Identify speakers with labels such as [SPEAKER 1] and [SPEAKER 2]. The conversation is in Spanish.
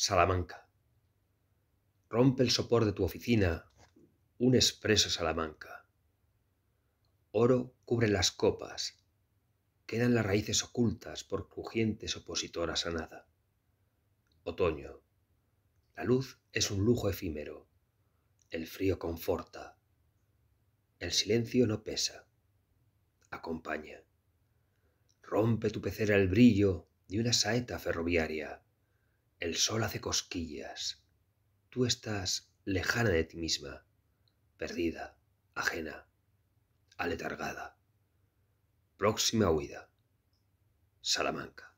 [SPEAKER 1] Salamanca. Rompe el sopor de tu
[SPEAKER 2] oficina, un expreso Salamanca. Oro cubre las copas, quedan las raíces ocultas por crujientes opositoras a nada. Otoño. La luz es un lujo efímero. El frío conforta. El silencio no pesa. Acompaña. Rompe tu pecera el brillo de una saeta ferroviaria el sol hace cosquillas. Tú estás lejana de ti misma, perdida, ajena, aletargada.
[SPEAKER 1] Próxima huida. Salamanca.